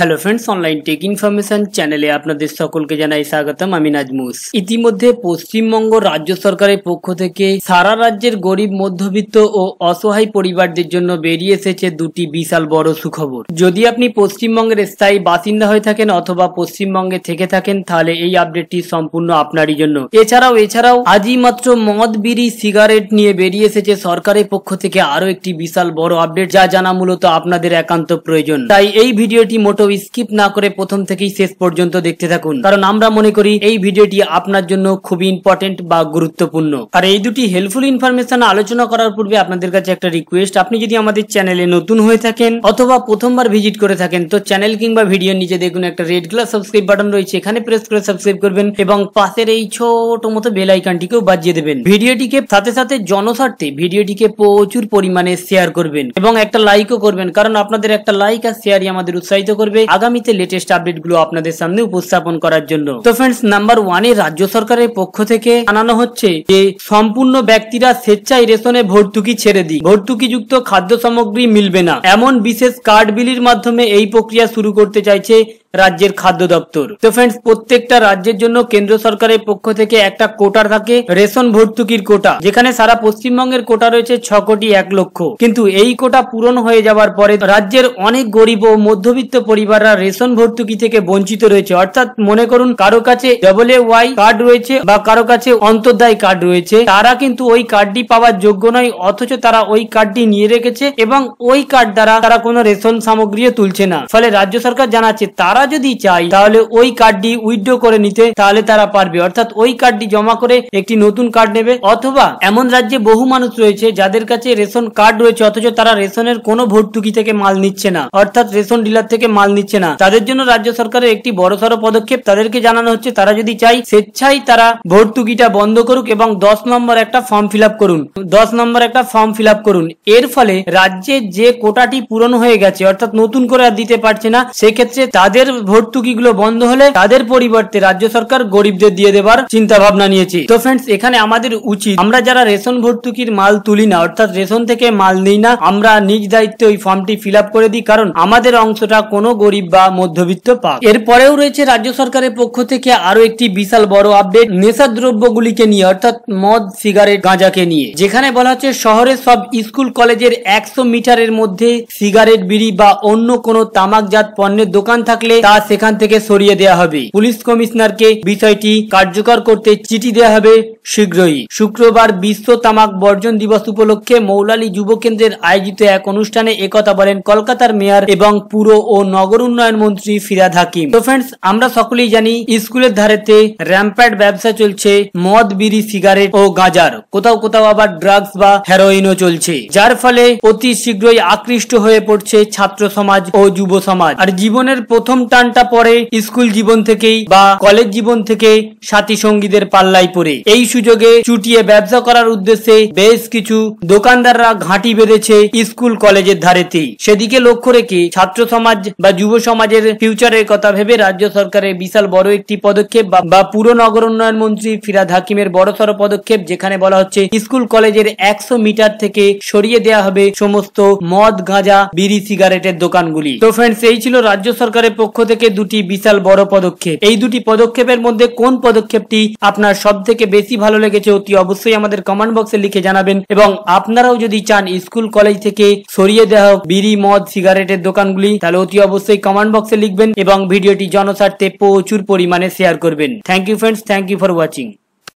hello friends online tech information চ্যানেলে আপনাদের সকলকে জানাই স্বাগতম আমি নাজমুস ইতিমধ্যে পশ্চিমবঙ্গ রাজ্য সরকারের পক্ষ থেকে সারা রাজ্যের গরিব মধ্যবিত্ত ও অসহায় পরিবারদের জন্য বেরিয়ে এসেছে দুটি বিশাল বড় সুখবর যদি আপনি পশ্চিমবঙ্গের স্থায়ী বাসিন্দা হয়ে থাকেন অথবা পশ্চিমবঙ্গে থেকে থাকেন তাহলে এই আপডেটটি সম্পূর্ণ আপনারই জন্য এছাড়াও এছাড়াও আজই মাত্র মদ বিড়ি সিগারেট নিয়ে বেরিয়ে এসেছে সরকারের পক্ষ থেকে আরো একটি বিশাল বড় আপডেট যা জানা মূলত আপনাদের একান্ত প্রয়োজন তাই এই ভিডিওটি মোটো স্কিপ না করে প্রথম থেকেই শেষ পর্যন্ত দেখতে থাকুন কারণ আমরা মনে করি এই ভিডিওটি আপনার জন্য খুবই ইম্পর্টেন্ট বা গুরুত্বপূর্ণ আর এই দুটি হেল্পফুল ইনফরমেশন আলোচনা করার পূর্বে আপনাদের কাছে একটা রিকোয়েস্ট আপনি যদি আমাদের চ্যানেলে নতুন হয়ে থাকেন অথবা প্রথমবার ভিজিট করে থাকেন তো চ্যানেল কিংবা ভিডিওর নিচে দেখুন একটা রেড কালার সাবস্ক্রাইব বাটন রয়েছে এখানে প্রেস করে সাবস্ক্রাইব করবেন এবং পাশের এই ছোট মতো বেল আইকনটিকেও বাজিয়ে দেবেন ভিডিওটিকে সাথে সাথে জনস্বার্থে ভিডিওটিকে প্রচুর পরিমাণে শেয়ার করবেন এবং একটা লাইকও করবেন কারণ আপনাদের একটা লাইক আর শেয়ারই আমাদের উৎসাহিত করবে থাকবে আগামীতে লেটেস্ট আপডেট গুলো আপনাদের সামনে উপস্থাপন করার জন্য তো ফ্রেন্ডস নাম্বার ওয়ানে রাজ্য সরকারের পক্ষ থেকে আনানো হচ্ছে যে সম্পূর্ণ ব্যক্তিরা স্বেচ্ছায় রেশনে ভর্তুকি ছেড়ে দিই ভর্তুকি যুক্ত খাদ্য সামগ্রী মিলবে না এমন বিশেষ কার্ড বিলির মাধ্যমে এই প্রক্রিয়া শুরু করতে চাইছে রাজ্যের খাদ্য দপ্তর তো ফ্রেন্ডস প্রত্যেকটা রাজ্যের জন্য কেন্দ্র সরকারের পক্ষ থেকে একটা কোটা থাকে রেশন ভর্তুকির কোটা যেখানে সারা পশ্চিমবঙ্গের কোটা রয়েছে ছ কোটি এক লক্ষ কিন্তু এই কোটা পূরণ হয়ে যাওয়ার পরে রাজ্যের অনেক গরিব ও মধ্যবিত্ত পরিবার পরিবাররা রেশন ভর্তুকি থেকে বঞ্চিত রয়েছে অর্থাৎ মনে করুন কারো কাছে ডবল এ ওয়াই কার্ড রয়েছে বা কারো কাছে অন্তর্দায় কার্ড রয়েছে তারা কিন্তু ওই কার্ডটি পাওয়ার যোগ্য নয় অথচ তারা ওই কার্ডটি নিয়ে রেখেছে এবং ওই কার্ড দ্বারা তারা কোনো রেশন সামগ্রী তুলছে না ফলে রাজ্য সরকার জানাচ্ছে তারা যদি চায় তাহলে ওই কার্ডটি উইথড্র করে নিতে তাহলে তারা পারবে অর্থাৎ ওই কার্ডটি জমা করে একটি নতুন কার্ড নেবে অথবা এমন রাজ্যে বহু মানুষ রয়েছে যাদের কাছে রেশন কার্ড রয়েছে অথচ তারা রেশনের কোনো ভর্তুকি থেকে মাল নিচ্ছে না অর্থাৎ রেশন ডিলার থেকে মাল নিচ্ছে না তাদের জন্য রাজ্য সরকারের একটি বড় সড় পদক্ষেপ তাদেরকে জানানো হচ্ছে তারা যদি চাই স্বেচ্ছায় তারা ভর্তুকিটা বন্ধ করুক এবং দশ নম্বর একটা ফর্ম ফিল করুন দশ নম্বর একটা ফর্ম ফিল করুন এর ফলে রাজ্যে যে কোটাটি পূরণ হয়ে গেছে অর্থাৎ নতুন করে আর দিতে পারছে না সেক্ষেত্রে তাদের ভর্তুকিগুলো বন্ধ হলে তাদের পরিবর্তে রাজ্য সরকার গরিবদের দিয়ে দেবার চিন্তা ভাবনা নিয়েছি তো ফ্রেন্ডস এখানে আমাদের উচিত আমরা যারা রেশন ভর্তুকির মাল তুলি না অর্থাৎ রেশন থেকে মাল নিই না আমরা নিজ দায়িত্বে ওই ফর্মটি ফিল করে দিই কারণ আমাদের অংশটা কোনো গরিব বা মধ্যবিত্ত পাক এরপরেও রয়েছে রাজ্য সরকারের পক্ষ থেকে আরো একটি বিশাল বড় আপডেট নেশা দ্রব্যগুলিকে নিয়ে অর্থাৎ মদ সিগারেট গাঁজাকে নিয়ে যেখানে বলা হচ্ছে শহরের সব স্কুল কলেজের একশো মিটারের মধ্যে সিগারেট বিড়ি বা অন্য কোনো তামাকজাত পণ্যের দোকান থাকলে তা সেখান থেকে সরিয়ে দেওয়া হবে পুলিশ কমিশনারকে বিষয়টি কার্যকর করতে চিঠি দেওয়া হবে শীঘ্রই শুক্রবার বিশ্ব তামাক বর্জন দিবস উপলক্ষে মৌলালী যুব কেন্দ্রের আয়োজিত এক অনুষ্ঠানে একথা বলেন কলকাতার মেয়র এবং পুর ও নগর নগর উন্নয়ন মন্ত্রী ফিরাদ হাকিম তো ফ্রেন্ডস আমরা সকলেই জানি স্কুলের ধারেতে র্যাম্প্যাড ব্যবসা চলছে মদ বিড়ি সিগারেট ও গাজার কোথাও কোথাও আবার ড্রাগস বা হেরোইনও চলছে যার ফলে অতি শীঘ্রই আকৃষ্ট হয়ে পড়ছে ছাত্র সমাজ ও যুব সমাজ আর জীবনের প্রথম টানটা পরে স্কুল জীবন থেকেই বা কলেজ জীবন থেকে সাথী সঙ্গীদের পাল্লাই পড়ে এই সুযোগে চুটিয়ে ব্যবসা করার উদ্দেশ্যে বেশ কিছু দোকানদাররা ঘাঁটি বেঁধেছে স্কুল কলেজের ধারেতেই সেদিকে লক্ষ্য রেখে ছাত্র সমাজ বা যুব সমাজের ফিউচারের কথা ভেবে রাজ্য সরকারের বিশাল বড় একটি পদক্ষেপ বা পুর নগর উন্নয়ন মন্ত্রী ফিরাদ হাকিমের বড়সড় পদক্ষেপ যেখানে বলা হচ্ছে স্কুল কলেজের একশো মিটার থেকে সরিয়ে দেয়া হবে সমস্ত মদ গাঁজা বিড়ি সিগারেটের দোকানগুলি তো ফ্রেন্ডস এই ছিল রাজ্য সরকারের পক্ষ থেকে দুটি বিশাল বড় পদক্ষেপ এই দুটি পদক্ষেপের মধ্যে কোন পদক্ষেপটি আপনার সব থেকে বেশি ভালো লেগেছে অতি অবশ্যই আমাদের কমেন্ট বক্সে লিখে জানাবেন এবং আপনারাও যদি চান স্কুল কলেজ থেকে সরিয়ে দেওয়া বিড়ি মদ সিগারেটের দোকানগুলি তাহলে অতি অবশ্যই অবশ্যই কমেন্ট বক্সে লিখবেন এবং ভিডিওটি জনস্বার্থে প্রচুর পরিমাণে শেয়ার করবেন thank you friends thank you for watching